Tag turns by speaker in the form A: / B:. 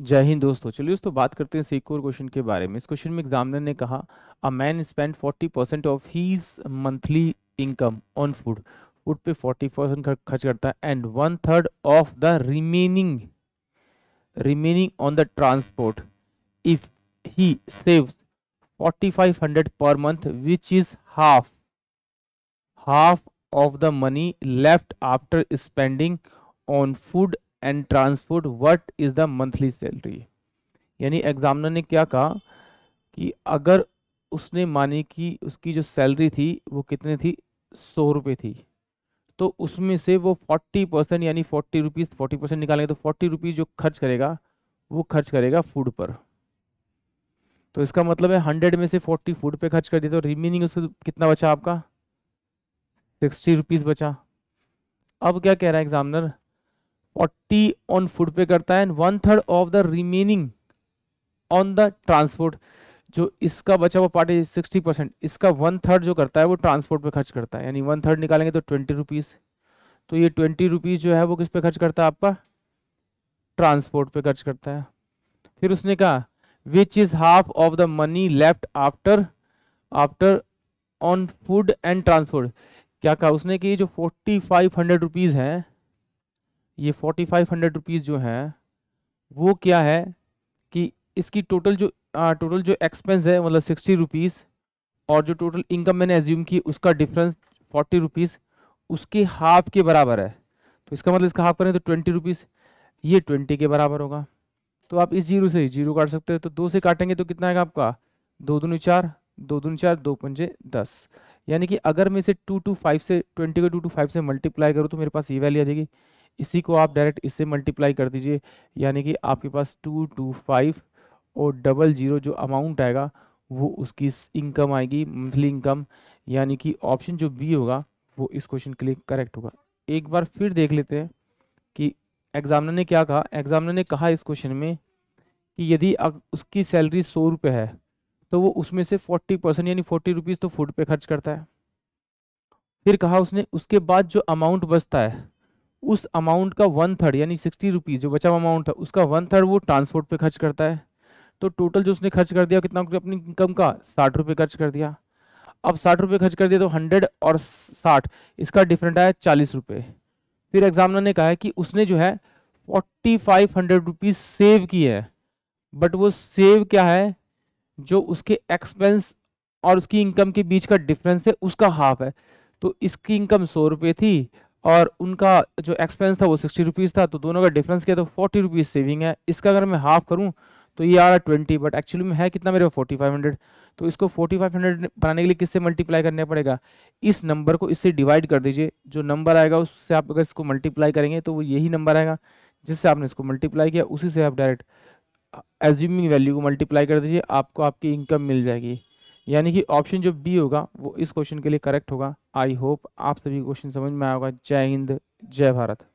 A: जय हिंद दोस्तों चलिए दोस्तों बात करते हैं एक और क्वेश्चन के बारे में इस क्वेश्चन में एग्जामिनर ने कहा a man spend 40 percent of his monthly income on food food पे 40 परसेंट खर्च करता है and one third of the remaining remaining on the transport if he five 4500 per month which is half half of the money left after spending on food and transport what is the monthly salary यानी examiner ने क्या कहा कि अगर उसने मानी कि उसकी जो सैलरी थी वो कितने थी सौ रुपये थी तो उसमें से वो फोर्टी परसेंट यानी फोर्टी रुपीज़ फोर्टी परसेंट निकालेंगे तो फोर्टी रुपीज़ जो खर्च करेगा वो खर्च करेगा फूड पर तो इसका मतलब है हंड्रेड में से फोर्टी फूड पे खर्च कर दिया तो रिमेनिंग उसको कितना बचा आपका सिक्सटी रुपीज़ बचा अब क्या कह रहा है एग्जामिनर फोर्टी ऑन फूड पे करता है and one third of the remaining on the transport जो इसका बचा हुआ पार्ट है सिक्सटी परसेंट इसका वन थर्ड जो करता है वो ट्रांसपोर्ट पे खर्च करता है यानी वन थर्ड निकालेंगे तो ट्वेंटी रुपीज़ तो ये ट्वेंटी रुपीज़ जो है वो किस पे खर्च करता है आपका ट्रांसपोर्ट पे खर्च करता है फिर उसने कहा which is half of the money left after after on food and transport क्या कहा उसने कि जो फोर्टी फाइव हंड्रेड रुपीज़ हैं ये फोर्टी फाइव हंड्रेड रुपीज़ जो है वो क्या है कि इसकी टोटल जो आ, टोटल जो एक्सपेंस है मतलब सिक्सटी रुपीज़ और जो टोटल इनकम मैंने एज्यूम की उसका डिफरेंस फोर्टी रुपीज़ उसके हाफ के बराबर है तो इसका मतलब इसका हाफ करें तो ट्वेंटी रुपीज़ ये ट्वेंटी के बराबर होगा तो आप इस जीरो से जीरो काट सकते हो तो दो से काटेंगे तो कितना आएगा आपका दो दून चार दो दून चार दो पंजे दस यानी कि अगर मैं इसे टू टू फाइव से ट्वेंटी को टू टू फाइव से मल्टीप्लाई करूँ तो मेरे पास ये वैल्यू आ जाएगी इसी को आप डायरेक्ट इससे मल्टीप्लाई कर दीजिए यानी कि आपके पास टू टू फाइव और डबल ज़ीरो जो अमाउंट आएगा वो उसकी इनकम आएगी मंथली इनकम यानी कि ऑप्शन जो बी होगा वो इस क्वेश्चन के लिए करेक्ट होगा एक बार फिर देख लेते हैं कि एग्जामिनर ने क्या कहा एग्जामिनर ने कहा इस क्वेश्चन में कि यदि उसकी सैलरी सौ रुपये है तो वो उसमें से फोर्टी परसेंट यानी फोर्टी रुपीज़ तो फूड पे खर्च करता है फिर कहा उसने उसके बाद जो अमाउंट बचता है उस अमाउंट का वन थर्ड यानी सिक्सटी रुपीज़ जो बचा हुआ अमाउंट था उसका वन थर्ड वो ट्रांसपोर्ट पे खर्च करता है तो टोटल जो उसने खर्च कर दिया कितना अपनी इनकम का साठ रुपये खर्च कर दिया अब साठ रुपये खर्च कर दिया तो हंड्रेड और साठ इसका डिफरेंट आया चालीस रुपये फिर एग्जामिनर ने कहा है कि उसने जो है forty five hundred rupees save की है बट वो सेव क्या है जो उसके एक्सपेंस और उसकी इनकम के बीच का डिफरेंस है उसका हाफ है तो इसकी इनकम सौ रुपये थी और उनका जो एक्सपेंस था वो सिक्सटी रुपीज़ था तो दोनों का डिफरेंस किया तो फोर्टी रुपीज़ सेविंग है इसका अगर मैं हाफ करूँ तो ये आ रहा है ट्वेंटी बट एक्चुअली में है कितना मेरे फोर्टी फाइव हंड्रेड तो इसको फोर्टी फाइव हंड्रेड बनाने के लिए किससे मल्टीप्लाई करना पड़ेगा इस नंबर को इससे डिवाइड कर दीजिए जो नंबर आएगा उससे आप अगर इसको मल्टीप्लाई करेंगे तो वो यही नंबर आएगा जिससे आपने इसको मल्टीप्लाई किया उसी से आप डायरेक्ट एज्यूमिंग वैल्यू को मल्टीप्लाई कर दीजिए आपको आपकी इनकम मिल जाएगी यानी कि ऑप्शन जो बी होगा वो इस क्वेश्चन के लिए करेक्ट होगा आई होप आप सभी क्वेश्चन समझ में आएगा जय हिंद जय भारत